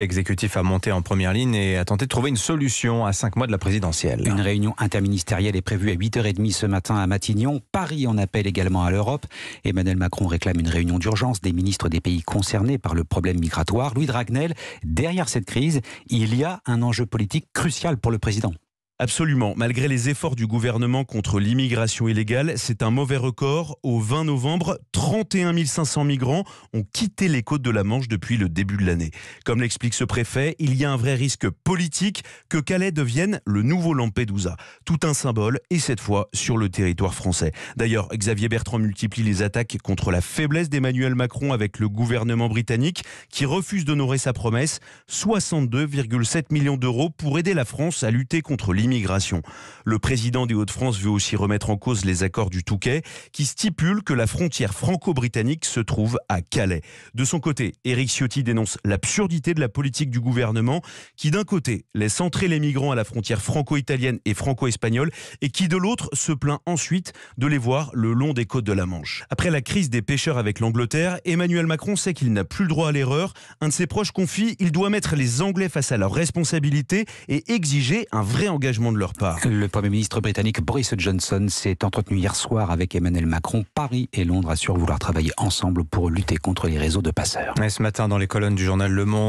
L'exécutif a monté en première ligne et a tenté de trouver une solution à cinq mois de la présidentielle. Une réunion interministérielle est prévue à 8h30 ce matin à Matignon. Paris en appelle également à l'Europe. Emmanuel Macron réclame une réunion d'urgence des ministres des pays concernés par le problème migratoire. Louis Dragnel, derrière cette crise, il y a un enjeu politique crucial pour le président. Absolument. Malgré les efforts du gouvernement contre l'immigration illégale, c'est un mauvais record. Au 20 novembre, 31 500 migrants ont quitté les côtes de la Manche depuis le début de l'année. Comme l'explique ce préfet, il y a un vrai risque politique que Calais devienne le nouveau Lampedusa. Tout un symbole, et cette fois sur le territoire français. D'ailleurs, Xavier Bertrand multiplie les attaques contre la faiblesse d'Emmanuel Macron avec le gouvernement britannique qui refuse d'honorer sa promesse. 62,7 millions d'euros pour aider la France à lutter contre l'immigration migration. Le président des Hauts-de-France veut aussi remettre en cause les accords du Touquet qui stipulent que la frontière franco-britannique se trouve à Calais. De son côté, Éric Ciotti dénonce l'absurdité de la politique du gouvernement qui d'un côté laisse entrer les migrants à la frontière franco-italienne et franco-espagnole et qui de l'autre se plaint ensuite de les voir le long des côtes de la Manche. Après la crise des pêcheurs avec l'Angleterre, Emmanuel Macron sait qu'il n'a plus le droit à l'erreur. Un de ses proches confie il doit mettre les Anglais face à leurs responsabilités et exiger un vrai engagement le Premier ministre britannique Boris Johnson s'est entretenu hier soir avec Emmanuel Macron. Paris et Londres assurent vouloir travailler ensemble pour lutter contre les réseaux de passeurs. ce matin, dans les colonnes du journal Le Monde,